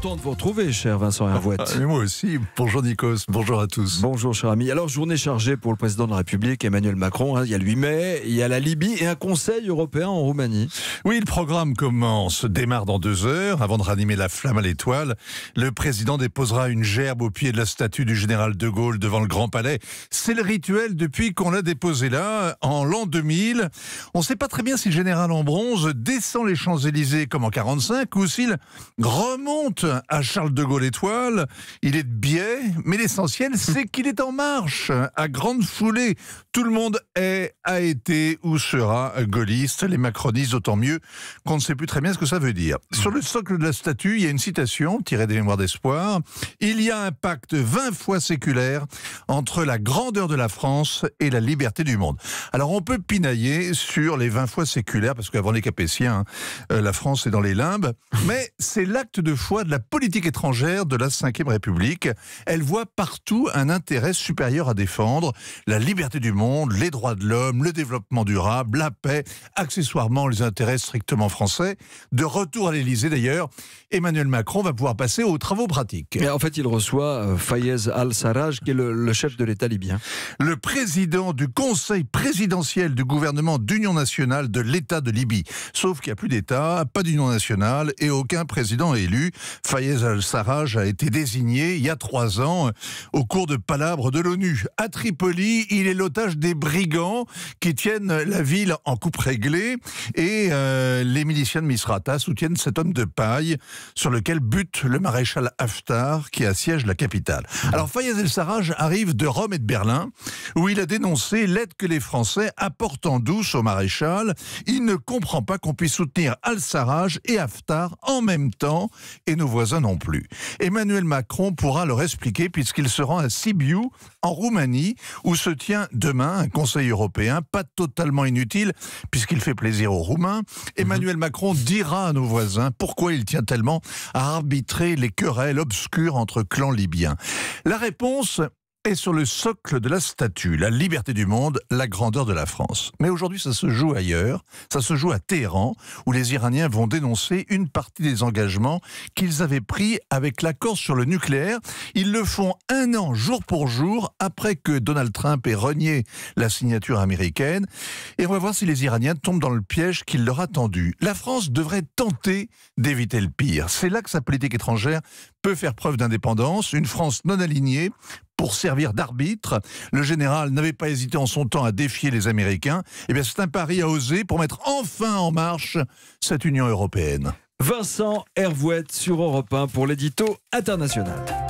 content de vous retrouver, cher Vincent Hervouette. Ah, moi aussi. Bonjour Nikos, bonjour à tous. Bonjour, cher ami. Alors, journée chargée pour le président de la République, Emmanuel Macron. Hein. il y a le 8 mai, il y a la Libye et un conseil européen en Roumanie. Oui, le programme commence, démarre dans deux heures. Avant de ranimer la flamme à l'étoile, le président déposera une gerbe au pied de la statue du général de Gaulle devant le Grand Palais. C'est le rituel depuis qu'on l'a déposé là, en l'an 2000. On ne sait pas très bien si le général en bronze descend les Champs-Élysées comme en 45 ou s'il remonte à Charles de Gaulle Étoile, il est de biais, mais l'essentiel c'est qu'il est en marche, à grande foulée. Tout le monde est, a été ou sera gaulliste, les macronistes d'autant mieux qu'on ne sait plus très bien ce que ça veut dire. Mmh. Sur le socle de la statue, il y a une citation tirée des Mémoires d'Espoir. Il y a un pacte 20 fois séculaire entre la grandeur de la France et la liberté du monde. Alors on peut pinailler sur les 20 fois séculaires, parce qu'avant les Capétiens, hein, euh, la France est dans les limbes, mais c'est l'acte de foi de la politique étrangère de la Ve République. Elle voit partout un intérêt supérieur à défendre, la liberté du monde, les droits de l'homme, le développement durable, la paix, accessoirement les intérêts strictement français. De retour à l'Élysée d'ailleurs, Emmanuel Macron va pouvoir passer aux travaux pratiques. Mais en fait, il reçoit euh, Fayez al-Sarraj, qui est le, le chef de l'État libyen. Le président du Conseil présidentiel du gouvernement d'union nationale de l'État de Libye. Sauf qu'il n'y a plus d'État, pas d'union nationale et aucun président élu. Fayez al-Sarraj a été désigné il y a trois ans euh, au cours de palabres de l'ONU. À Tripoli, il est l'otage des brigands qui tiennent la ville en coupe réglée et euh, les miliciens de Misrata soutiennent cet homme de paille sur lequel bute le maréchal Haftar qui assiège la capitale. Alors Fayez al sarraj arrive de Rome et de Berlin où il a dénoncé l'aide que les Français apportent en douce au maréchal. Il ne comprend pas qu'on puisse soutenir al-Sarraj et Haftar en même temps et nous voisins non plus. Emmanuel Macron pourra leur expliquer puisqu'il se rend à Sibiu, en Roumanie, où se tient demain un Conseil européen, pas totalement inutile puisqu'il fait plaisir aux Roumains. Mhm. Emmanuel Macron dira à nos voisins pourquoi il tient tellement à arbitrer les querelles obscures entre clans libyens. La réponse, est sur le socle de la statue, la liberté du monde, la grandeur de la France. Mais aujourd'hui, ça se joue ailleurs, ça se joue à Téhéran, où les Iraniens vont dénoncer une partie des engagements qu'ils avaient pris avec l'accord sur le nucléaire. Ils le font un an jour pour jour après que Donald Trump ait renié la signature américaine. Et on va voir si les Iraniens tombent dans le piège qu'il leur a tendu. La France devrait tenter d'éviter le pire. C'est là que sa politique étrangère peut faire preuve d'indépendance, une France non alignée pour servir d'arbitre. Le général n'avait pas hésité en son temps à défier les Américains. Eh bien, c'est un pari à oser pour mettre enfin en marche cette Union européenne. Vincent Hervouette sur Europe 1 pour l'édito international.